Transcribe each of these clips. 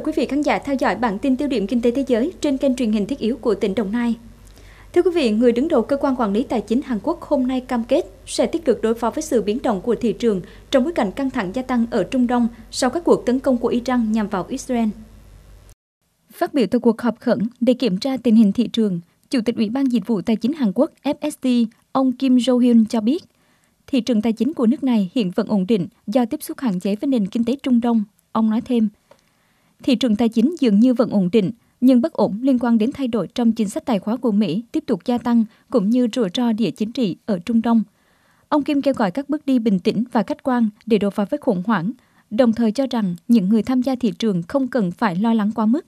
mời quý vị khán giả theo dõi bản tin tiêu điểm kinh tế thế giới trên kênh truyền hình thiết yếu của tỉnh Đồng Nai. Thưa quý vị, người đứng đầu cơ quan quản lý tài chính Hàn Quốc hôm nay cam kết sẽ tích cực đối phó với sự biến động của thị trường trong bối cảnh căng thẳng gia tăng ở Trung Đông sau các cuộc tấn công của Iran nhằm vào Israel. Phát biểu tại cuộc họp khẩn để kiểm tra tình hình thị trường, Chủ tịch Ủy ban Dịch vụ Tài chính Hàn Quốc FST, ông Kim Jo-hyun cho biết, thị trường tài chính của nước này hiện vẫn ổn định do tiếp xúc hạn chế với nền kinh tế Trung Đông. Ông nói thêm, Thị trường tài chính dường như vẫn ổn định, nhưng bất ổn liên quan đến thay đổi trong chính sách tài khoá của Mỹ tiếp tục gia tăng cũng như rủi ro địa chính trị ở Trung Đông. Ông Kim kêu gọi các bước đi bình tĩnh và khách quan để đối phó với khủng hoảng, đồng thời cho rằng những người tham gia thị trường không cần phải lo lắng quá mức.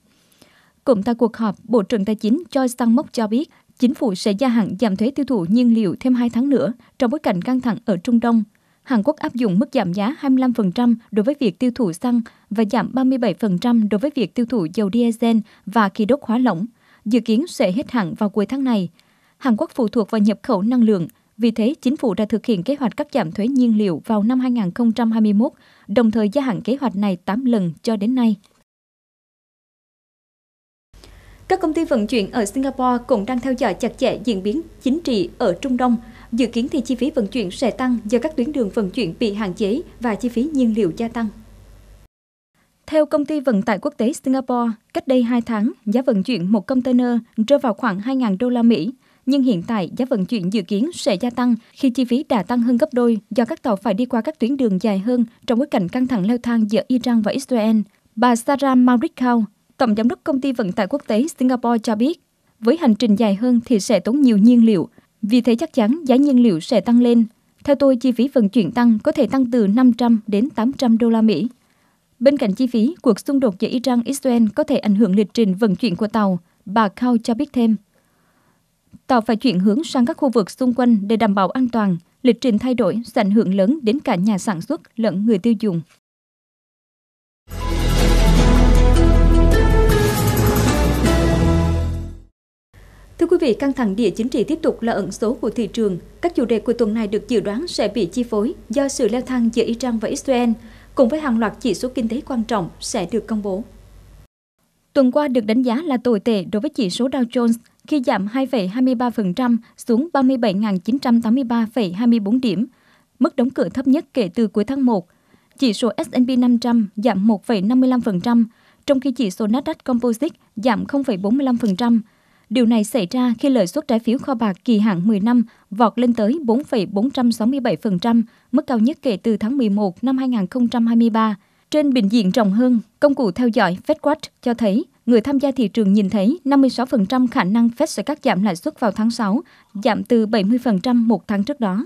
Cũng tại cuộc họp, Bộ trưởng Tài chính Joy Stanmok cho biết chính phủ sẽ gia hạn giảm thuế tiêu thụ nhiên liệu thêm 2 tháng nữa trong bối cảnh căng thẳng ở Trung Đông – Hàn Quốc áp dụng mức giảm giá 25% đối với việc tiêu thụ xăng và giảm 37% đối với việc tiêu thụ dầu diesel và khí đốt hóa lỏng, dự kiến sẽ hết hạn vào cuối tháng này. Hàn Quốc phụ thuộc vào nhập khẩu năng lượng, vì thế chính phủ đã thực hiện kế hoạch cắt giảm thuế nhiên liệu vào năm 2021, đồng thời gia hạn kế hoạch này 8 lần cho đến nay. Các công ty vận chuyển ở Singapore cũng đang theo dõi chặt chẽ diễn biến chính trị ở Trung Đông – Dự kiến thì chi phí vận chuyển sẽ tăng do các tuyến đường vận chuyển bị hạn chế và chi phí nhiên liệu gia tăng. Theo công ty vận tải quốc tế Singapore, cách đây 2 tháng, giá vận chuyển một container rơi vào khoảng 2.000 đô la Mỹ, nhưng hiện tại giá vận chuyển dự kiến sẽ gia tăng khi chi phí đã tăng hơn gấp đôi do các tàu phải đi qua các tuyến đường dài hơn trong bối cảnh căng thẳng leo thang giữa Iran và Israel. Bà Sarah Maurikau, Tổng Giám đốc Công ty Vận tải Quốc tế Singapore cho biết, với hành trình dài hơn thì sẽ tốn nhiều nhiên liệu, vì thế chắc chắn giá nhiên liệu sẽ tăng lên. Theo tôi, chi phí vận chuyển tăng có thể tăng từ 500 đến 800 đô la Mỹ. Bên cạnh chi phí, cuộc xung đột giữa Iran-Israel có thể ảnh hưởng lịch trình vận chuyển của tàu, bà Kao cho biết thêm. Tàu phải chuyển hướng sang các khu vực xung quanh để đảm bảo an toàn. Lịch trình thay đổi sẽ ảnh hưởng lớn đến cả nhà sản xuất lẫn người tiêu dùng. vị, căng thẳng địa chính trị tiếp tục là ẩn số của thị trường. Các chủ đề của tuần này được dự đoán sẽ bị chi phối do sự leo thang giữa Iran và Israel, cùng với hàng loạt chỉ số kinh tế quan trọng sẽ được công bố. Tuần qua được đánh giá là tồi tệ đối với chỉ số Dow Jones khi giảm 2,23% xuống 37.983,24 điểm, mức đóng cửa thấp nhất kể từ cuối tháng 1. Chỉ số S&P 500 giảm 1,55%, trong khi chỉ số Nasdaq Composite giảm 0,45%, Điều này xảy ra khi lợi suất trái phiếu kho bạc kỳ hạn 10 năm vọt lên tới 4,467%, mức cao nhất kể từ tháng 11 năm 2023. Trên bình diện rộng hơn, công cụ theo dõi FedWatch cho thấy người tham gia thị trường nhìn thấy 56% khả năng Fed sẽ cắt giảm lãi suất vào tháng 6, giảm từ 70% một tháng trước đó.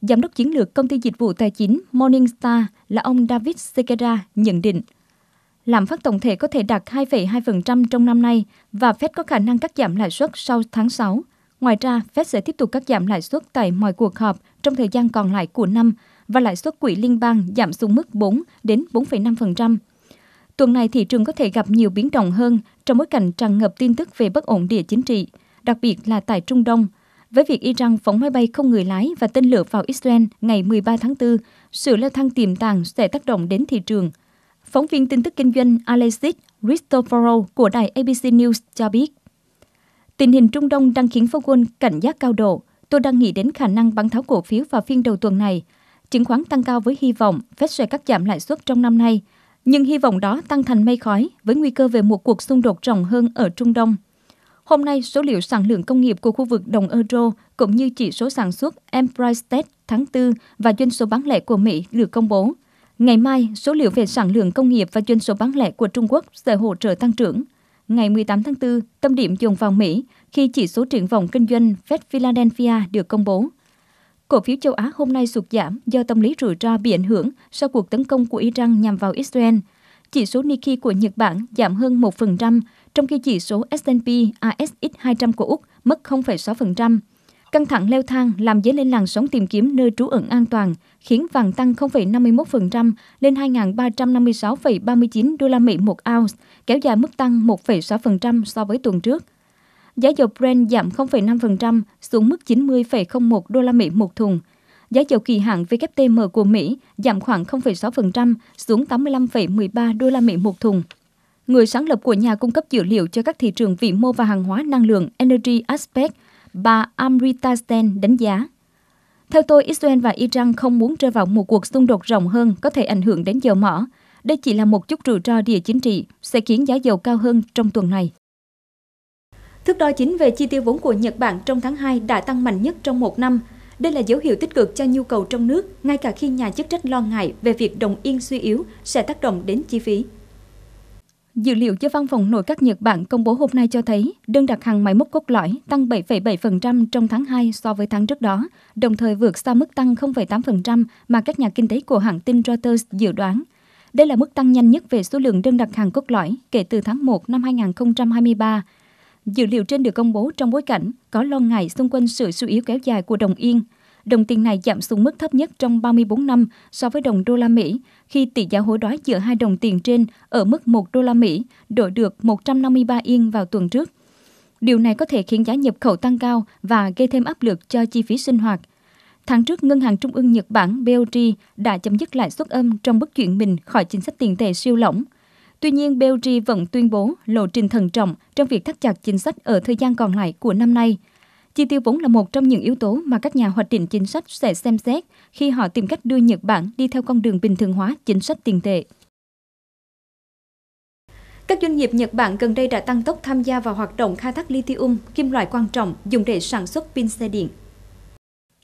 Giám đốc chiến lược công ty dịch vụ tài chính Morningstar là ông David Sekera nhận định – lạm phát tổng thể có thể đạt 2,2% trong năm nay và Fed có khả năng cắt giảm lãi suất sau tháng 6. Ngoài ra, Fed sẽ tiếp tục cắt giảm lãi suất tại mọi cuộc họp trong thời gian còn lại của năm và lãi suất quỹ liên bang giảm xuống mức 4 đến 4,5%. Tuần này thị trường có thể gặp nhiều biến động hơn trong bối cảnh tràn ngập tin tức về bất ổn địa chính trị, đặc biệt là tại Trung Đông. Với việc Iran phóng máy bay không người lái và tên lửa vào Israel ngày 13 tháng 4, sự leo thang tiềm tàng sẽ tác động đến thị trường – Phóng viên tin tức kinh doanh Alexis Cristoforo của đài ABC News cho biết, tình hình Trung Đông đang khiến phố quân cảnh giác cao độ. Tôi đang nghĩ đến khả năng bán tháo cổ phiếu vào phiên đầu tuần này. Chứng khoán tăng cao với hy vọng Fed sẽ cắt giảm lãi suất trong năm nay, nhưng hy vọng đó tăng thành mây khói với nguy cơ về một cuộc xung đột rộng hơn ở Trung Đông. Hôm nay, số liệu sản lượng công nghiệp của khu vực đồng euro cũng như chỉ số sản xuất Emprise Test tháng 4 và doanh số bán lẻ của Mỹ được công bố, Ngày mai, số liệu về sản lượng công nghiệp và doanh số bán lẻ của Trung Quốc sẽ hỗ trợ tăng trưởng. Ngày 18 tháng 4, tâm điểm dồn vào Mỹ khi chỉ số triển vọng kinh doanh Fed Philadelphia được công bố. Cổ phiếu châu Á hôm nay sụt giảm do tâm lý rủi ro bị ảnh hưởng sau cuộc tấn công của Iran nhằm vào Israel. Chỉ số Nikkei của Nhật Bản giảm hơn 1%, trong khi chỉ số S&P ASX 200 của Úc mất 0,6%. Căng thẳng leo thang làm dấy lên làn sóng tìm kiếm nơi trú ẩn an toàn, khiến vàng tăng 0,51% lên 2.356,39 đô la Mỹ một ounce, kéo dài mức tăng 1,6% so với tuần trước. Giá dầu Brent giảm 0,5% xuống mức 90,01 đô la Mỹ một thùng. Giá dầu kỳ hạn WTM của Mỹ giảm khoảng 0,6% xuống 85,13 đô la Mỹ một thùng người sáng lập của nhà cung cấp dữ liệu cho các thị trường vĩ mô và hàng hóa năng lượng Energy Aspect bà Amrita Sen đánh giá. Theo tôi, Israel và Iran không muốn rơi vào một cuộc xung đột rộng hơn có thể ảnh hưởng đến dầu mỏ. Đây chỉ là một chút rủi ro địa chính trị, sẽ khiến giá dầu cao hơn trong tuần này. Thước đo chính về chi tiêu vốn của Nhật Bản trong tháng 2 đã tăng mạnh nhất trong một năm. Đây là dấu hiệu tích cực cho nhu cầu trong nước, ngay cả khi nhà chức trách lo ngại về việc đồng yên suy yếu sẽ tác động đến chi phí. Dữ liệu do Văn phòng Nội các Nhật Bản công bố hôm nay cho thấy đơn đặt hàng máy móc cốt lõi tăng 7,7% trong tháng 2 so với tháng trước đó, đồng thời vượt xa mức tăng 0,8% mà các nhà kinh tế của hãng tin Reuters dự đoán. Đây là mức tăng nhanh nhất về số lượng đơn đặt hàng cốt lõi kể từ tháng 1 năm 2023. Dữ liệu trên được công bố trong bối cảnh có lo ngại xung quanh sự suy yếu kéo dài của đồng yên – Đồng tiền này giảm xuống mức thấp nhất trong 34 năm so với đồng đô la Mỹ, khi tỷ giá hối đoái giữa hai đồng tiền trên ở mức 1 đô la Mỹ đổi được 153 yên vào tuần trước. Điều này có thể khiến giá nhập khẩu tăng cao và gây thêm áp lực cho chi phí sinh hoạt. Tháng trước, Ngân hàng Trung ương Nhật Bản BOJ đã chấm dứt lãi suất âm trong bước chuyển mình khỏi chính sách tiền tệ siêu lỏng. Tuy nhiên, BOJ vẫn tuyên bố lộ trình thận trọng trong việc thắt chặt chính sách ở thời gian còn lại của năm nay – Chi tiêu vốn là một trong những yếu tố mà các nhà hoạch định chính sách sẽ xem xét khi họ tìm cách đưa Nhật Bản đi theo con đường bình thường hóa chính sách tiền tệ. Các doanh nghiệp Nhật Bản gần đây đã tăng tốc tham gia vào hoạt động khai thác lithium, kim loại quan trọng dùng để sản xuất pin xe điện.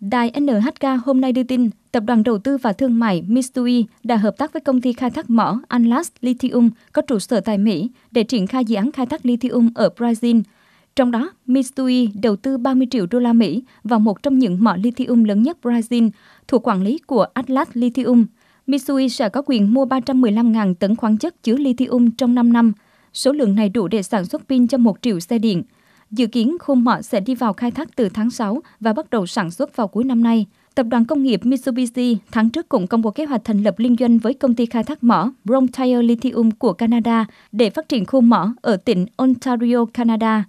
Đài NHK hôm nay đưa tin, Tập đoàn Đầu tư và Thương mại Mitsui đã hợp tác với công ty khai thác mỏ Anlas Lithium có trụ sở tại Mỹ để triển khai dự án khai thác lithium ở Brazil – trong đó, Mitsui đầu tư 30 triệu đô la Mỹ vào một trong những mỏ lithium lớn nhất Brazil thuộc quản lý của Atlas Lithium. Mitsui sẽ có quyền mua 315.000 tấn khoáng chất chứa lithium trong 5 năm. Số lượng này đủ để sản xuất pin cho 1 triệu xe điện. Dự kiến khu mỏ sẽ đi vào khai thác từ tháng 6 và bắt đầu sản xuất vào cuối năm nay. Tập đoàn công nghiệp Mitsubishi tháng trước cũng công bố kế hoạch thành lập liên doanh với công ty khai thác mỏ Brontail Lithium của Canada để phát triển khu mỏ ở tỉnh Ontario, Canada.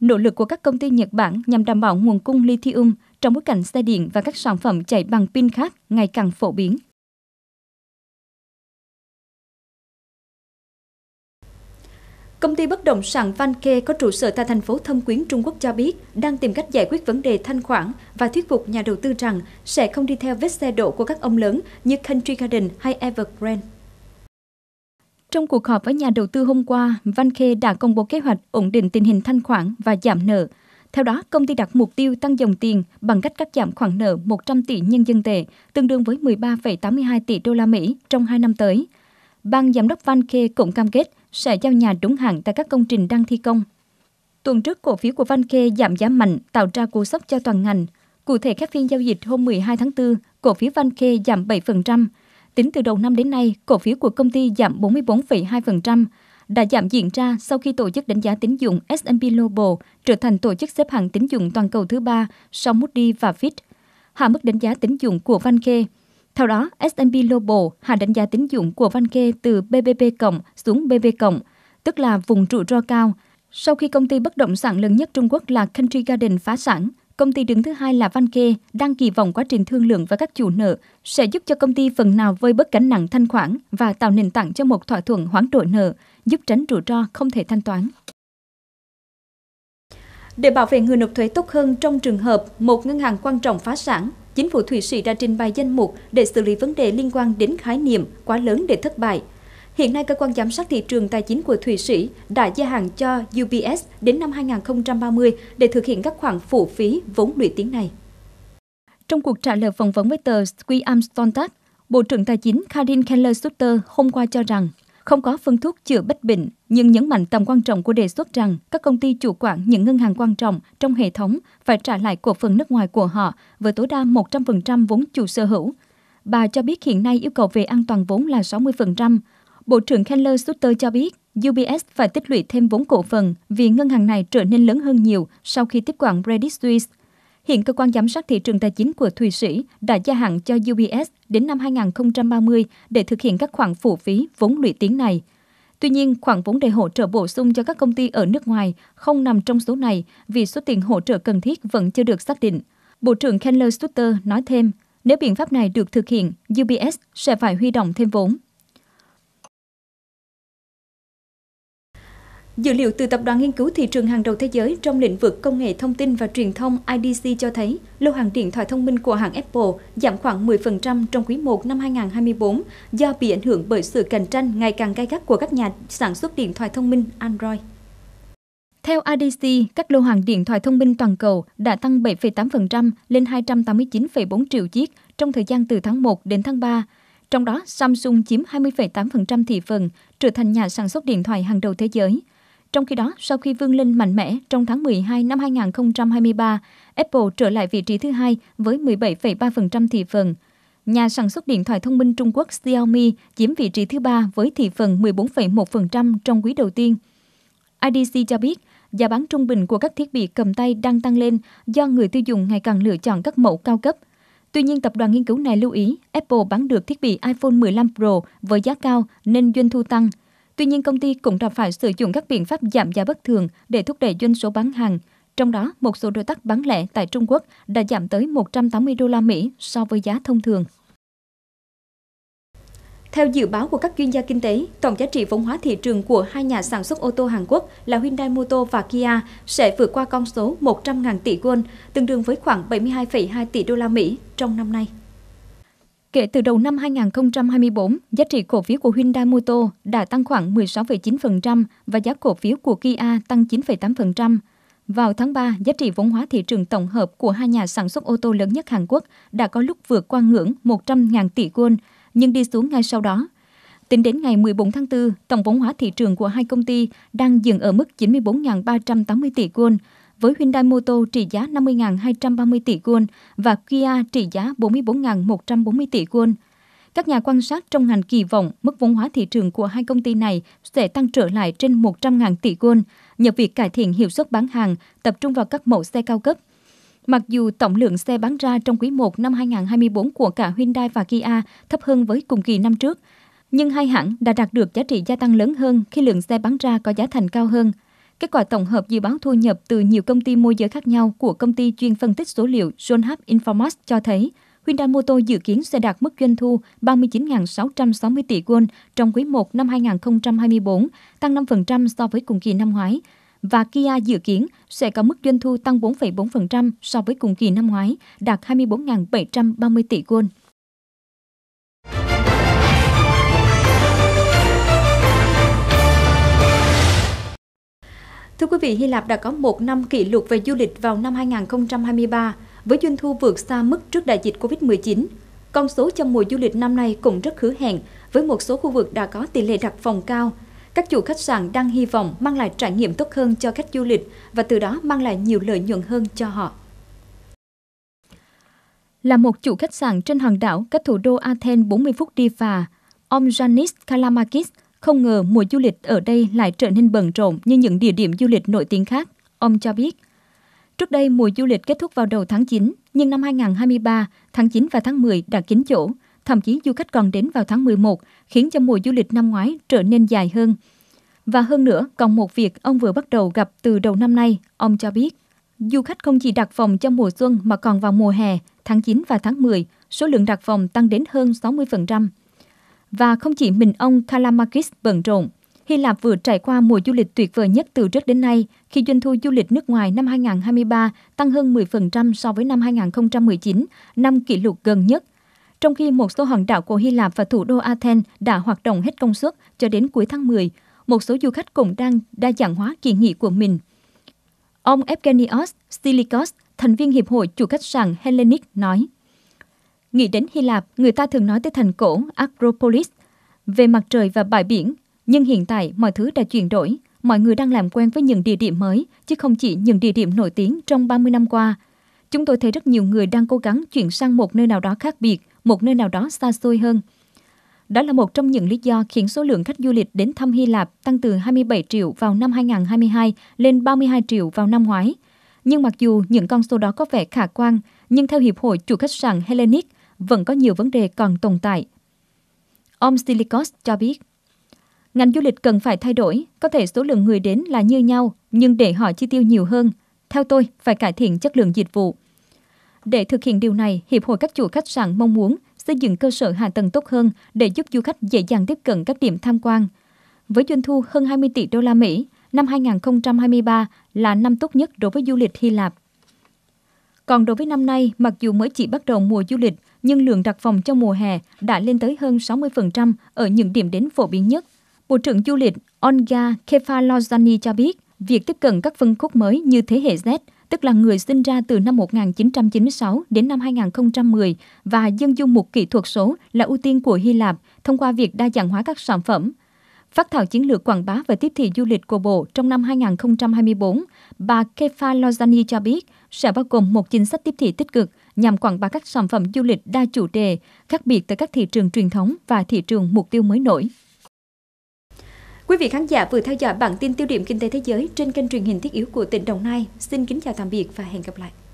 Nỗ lực của các công ty Nhật Bản nhằm đảm bảo nguồn cung lithium trong bối cảnh xe điện và các sản phẩm chạy bằng pin khác ngày càng phổ biến. Công ty bất động sản Vanke có trụ sở tại thành phố Thâm Quyến Trung Quốc cho biết đang tìm cách giải quyết vấn đề thanh khoản và thuyết phục nhà đầu tư rằng sẽ không đi theo vết xe đổ của các ông lớn như Country Garden hay Evergrande. Trong cuộc họp với nhà đầu tư hôm qua, Văn Khê đã công bố kế hoạch ổn định tình hình thanh khoản và giảm nợ. Theo đó, công ty đặt mục tiêu tăng dòng tiền bằng cách cắt giảm khoản nợ 100 tỷ nhân dân tệ, tương đương với 13,82 tỷ đô la Mỹ trong 2 năm tới. Ban giám đốc Van Khê cũng cam kết sẽ giao nhà đúng hạn tại các công trình đang thi công. Tuần trước, cổ phiếu của Van Khê giảm giá mạnh, tạo ra cú sốc cho toàn ngành. Cụ thể, các phiên giao dịch hôm 12 tháng 4, cổ phiếu Van Khê giảm 7%, Tính từ đầu năm đến nay, cổ phiếu của công ty giảm 44,2%, đã giảm diễn ra sau khi tổ chức đánh giá tín dụng S&P Global trở thành tổ chức xếp hạng tín dụng toàn cầu thứ ba sau Moody và Fitch, hạ mức đánh giá tín dụng của Vanke. Theo đó, S&P Global hạ đánh giá tín dụng của Vanke từ BBB cộng xuống BB cộng, tức là vùng trụ ro cao, sau khi công ty bất động sản lớn nhất Trung Quốc là Country Garden phá sản, công ty đứng thứ hai là Văn Kê đang kỳ vọng quá trình thương lượng với các chủ nợ sẽ giúp cho công ty phần nào vơi bớt gánh nặng thanh khoản và tạo nền tảng cho một thỏa thuận hoãn đổi nợ, giúp tránh rủi ro không thể thanh toán. Để bảo vệ người nộp thuế tốt hơn trong trường hợp một ngân hàng quan trọng phá sản, chính phủ Thụy Sĩ đã trình bày danh mục để xử lý vấn đề liên quan đến khái niệm quá lớn để thất bại – Hiện nay, cơ quan giám sát thị trường tài chính của Thụy Sĩ đã gia hạn cho UBS đến năm 2030 để thực hiện các khoản phụ phí vốn lũy tiến này. Trong cuộc trả lời phỏng vấn với tờ Squiam Stontat, Bộ trưởng Tài chính Karin Keller-Sutter hôm qua cho rằng không có phương thuốc chữa bất bệnh, nhưng nhấn mạnh tầm quan trọng của đề xuất rằng các công ty chủ quản những ngân hàng quan trọng trong hệ thống phải trả lại cổ phần nước ngoài của họ với tối đa 100% vốn chủ sở hữu. Bà cho biết hiện nay yêu cầu về an toàn vốn là 60%, Bộ trưởng Keller Sutter cho biết, UBS phải tích lũy thêm vốn cổ phần vì ngân hàng này trở nên lớn hơn nhiều sau khi tiếp quản Credit Suisse. Hiện cơ quan giám sát thị trường tài chính của Thụy Sĩ đã gia hạn cho UBS đến năm 2030 để thực hiện các khoản phụ phí vốn lũy tiến này. Tuy nhiên, khoản vốn để hỗ trợ bổ sung cho các công ty ở nước ngoài không nằm trong số này vì số tiền hỗ trợ cần thiết vẫn chưa được xác định. Bộ trưởng Keller Sutter nói thêm, nếu biện pháp này được thực hiện, UBS sẽ phải huy động thêm vốn Dữ liệu từ Tập đoàn Nghiên cứu Thị trường hàng đầu thế giới trong lĩnh vực công nghệ thông tin và truyền thông IDC cho thấy lô hàng điện thoại thông minh của hãng Apple giảm khoảng 10% trong quý 1 năm 2024 do bị ảnh hưởng bởi sự cạnh tranh ngày càng gay gắt của các nhà sản xuất điện thoại thông minh Android. Theo IDC, các lô hàng điện thoại thông minh toàn cầu đã tăng 7,8% lên 289,4 triệu chiếc trong thời gian từ tháng 1 đến tháng 3, trong đó Samsung chiếm 20,8% thị phần, trở thành nhà sản xuất điện thoại hàng đầu thế giới – trong khi đó, sau khi vươn lên mạnh mẽ trong tháng 12 năm 2023, Apple trở lại vị trí thứ hai với 17,3% thị phần. Nhà sản xuất điện thoại thông minh Trung Quốc Xiaomi chiếm vị trí thứ ba với thị phần 14,1% trong quý đầu tiên. IDC cho biết, giá bán trung bình của các thiết bị cầm tay đang tăng lên do người tiêu dùng ngày càng lựa chọn các mẫu cao cấp. Tuy nhiên, tập đoàn nghiên cứu này lưu ý Apple bán được thiết bị iPhone 15 Pro với giá cao nên doanh thu tăng – Tuy nhiên, công ty cũng đã phải sử dụng các biện pháp giảm giá bất thường để thúc đẩy doanh số bán hàng. Trong đó, một số đối tác bán lẻ tại Trung Quốc đã giảm tới 180 đô la Mỹ so với giá thông thường. Theo dự báo của các chuyên gia kinh tế, tổng giá trị vốn hóa thị trường của hai nhà sản xuất ô tô Hàn Quốc là Hyundai Motor và Kia sẽ vượt qua con số 100.000 tỷ won, tương đương với khoảng 72,2 tỷ đô la Mỹ trong năm nay. Kể từ đầu năm 2024, giá trị cổ phiếu của Hyundai Motor đã tăng khoảng 16,9% và giá cổ phiếu của Kia tăng 9,8%. Vào tháng 3, giá trị vốn hóa thị trường tổng hợp của hai nhà sản xuất ô tô lớn nhất Hàn Quốc đã có lúc vượt qua ngưỡng 100.000 tỷ won, nhưng đi xuống ngay sau đó. Tính đến ngày 14 tháng 4, tổng vốn hóa thị trường của hai công ty đang dừng ở mức 94.380 tỷ won, với Hyundai Motor trị giá 50.230 tỷ won và Kia trị giá 44.140 tỷ won. Các nhà quan sát trong ngành kỳ vọng mức vốn hóa thị trường của hai công ty này sẽ tăng trở lại trên 100.000 tỷ won nhờ việc cải thiện hiệu suất bán hàng, tập trung vào các mẫu xe cao cấp. Mặc dù tổng lượng xe bán ra trong quý 1 năm 2024 của cả Hyundai và Kia thấp hơn với cùng kỳ năm trước, nhưng hai hãng đã đạt được giá trị gia tăng lớn hơn khi lượng xe bán ra có giá thành cao hơn – Kết quả tổng hợp dự báo thu nhập từ nhiều công ty môi giới khác nhau của công ty chuyên phân tích số liệu John Hub Informos cho thấy, Hyundai Motor dự kiến sẽ đạt mức doanh thu 39.660 tỷ won trong quý 1 năm 2024, tăng 5% so với cùng kỳ năm ngoái, và Kia dự kiến sẽ có mức doanh thu tăng 4,4% so với cùng kỳ năm ngoái, đạt 24.730 tỷ won. Thưa quý vị, Hy Lạp đã có một năm kỷ lục về du lịch vào năm 2023 với doanh thu vượt xa mức trước đại dịch Covid-19. Con số trong mùa du lịch năm nay cũng rất hứa hẹn với một số khu vực đã có tỷ lệ đặt phòng cao. Các chủ khách sạn đang hy vọng mang lại trải nghiệm tốt hơn cho khách du lịch và từ đó mang lại nhiều lợi nhuận hơn cho họ. Là một chủ khách sạn trên hòn đảo cách thủ đô Athens 40 phút đi phà, ông Janis Kalamakis – không ngờ mùa du lịch ở đây lại trở nên bận rộn như những địa điểm du lịch nổi tiếng khác, ông cho biết. Trước đây mùa du lịch kết thúc vào đầu tháng 9, nhưng năm 2023, tháng 9 và tháng 10 đã kín chỗ, thậm chí du khách còn đến vào tháng 11, khiến cho mùa du lịch năm ngoái trở nên dài hơn. Và hơn nữa, còn một việc ông vừa bắt đầu gặp từ đầu năm nay, ông cho biết. Du khách không chỉ đặt phòng cho mùa xuân mà còn vào mùa hè, tháng 9 và tháng 10, số lượng đặt phòng tăng đến hơn 60%. Và không chỉ mình ông Kalamakis bận rộn, Hy Lạp vừa trải qua mùa du lịch tuyệt vời nhất từ trước đến nay khi doanh thu du lịch nước ngoài năm 2023 tăng hơn 10% so với năm 2019, năm kỷ lục gần nhất. Trong khi một số hòn đảo của Hy Lạp và thủ đô Athens đã hoạt động hết công suất cho đến cuối tháng 10, một số du khách cũng đang đa dạng hóa kỳ nghỉ của mình. Ông Evgenios Stilikos, thành viên Hiệp hội chủ khách sạn Hellenic nói. Nghĩ đến Hy Lạp, người ta thường nói tới thành cổ Acropolis, về mặt trời và bãi biển. Nhưng hiện tại mọi thứ đã chuyển đổi, mọi người đang làm quen với những địa điểm mới, chứ không chỉ những địa điểm nổi tiếng trong 30 năm qua. Chúng tôi thấy rất nhiều người đang cố gắng chuyển sang một nơi nào đó khác biệt, một nơi nào đó xa xôi hơn. Đó là một trong những lý do khiến số lượng khách du lịch đến thăm Hy Lạp tăng từ 27 triệu vào năm 2022 lên 32 triệu vào năm ngoái. Nhưng mặc dù những con số đó có vẻ khả quan, nhưng theo Hiệp hội chủ khách sạn Hellenic, vẫn có nhiều vấn đề còn tồn tại. Ông Silikos cho biết, ngành du lịch cần phải thay đổi, có thể số lượng người đến là như nhau, nhưng để họ chi tiêu nhiều hơn. Theo tôi, phải cải thiện chất lượng dịch vụ. Để thực hiện điều này, Hiệp hội các chủ khách sạn mong muốn xây dựng cơ sở hạ tầng tốt hơn để giúp du khách dễ dàng tiếp cận các điểm tham quan. Với doanh thu hơn 20 tỷ đô la Mỹ, năm 2023 là năm tốt nhất đối với du lịch Hy Lạp. Còn đối với năm nay, mặc dù mới chỉ bắt đầu mùa du lịch, nhưng lượng đặt phòng trong mùa hè đã lên tới hơn 60% ở những điểm đến phổ biến nhất. Bộ trưởng Du lịch Olga Kefalozani cho biết, việc tiếp cận các phân khúc mới như thế hệ Z, tức là người sinh ra từ năm 1996 đến năm 2010 và dân du mục kỹ thuật số là ưu tiên của Hy Lạp thông qua việc đa dạng hóa các sản phẩm. Phát thảo chiến lược quảng bá và tiếp thị du lịch của Bộ trong năm 2024, bà Kefalozani cho biết sẽ bao gồm một chính sách tiếp thị tích cực – nhằm quảng bá các sản phẩm du lịch đa chủ đề, khác biệt tới các thị trường truyền thống và thị trường mục tiêu mới nổi. Quý vị khán giả vừa theo dõi bản tin tiêu điểm kinh tế thế giới trên kênh truyền hình thiết yếu của tỉnh Đồng Nai. Xin kính chào tạm biệt và hẹn gặp lại.